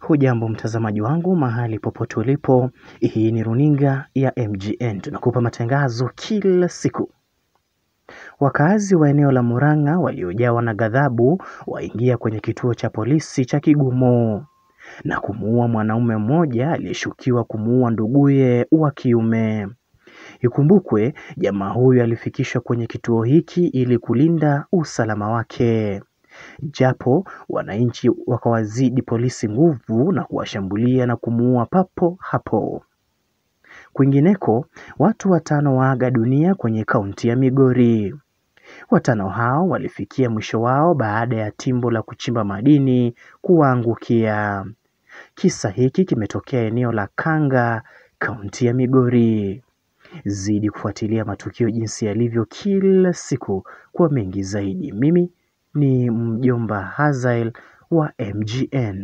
Hujambo mtazamaji wangu mahali popote ulipo, hii ni runinga ya MGN, tunakupa matangazo kila siku. Wakazi wa eneo la Murang'a waliojawa na ghadhabu waingia kwenye kituo cha polisi cha Kigumo na kumuua mwanaume mmoja aliyeshukiwa kumuua nduguye wa kiume. Ikumbukwe jamaa huyu alifikishwa kwenye kituo hiki ili kulinda usalama wake. Japo wananchi wakawazidi polisi nguvu na kuwashambulia na kumuua papo hapo. Kwingineko, watu watano waaga dunia kwenye kaunti ya Migori. Watano hao walifikia mwisho wao baada ya timbo la kuchimba madini kuwaangukia. Kisa hiki kimetokea eneo la Kanga, kaunti ya Migori. Zidi kufuatilia matukio jinsi yalivyo kila siku kwa mengi zaidi. Mimi ni mjomba Hazael wa MGN.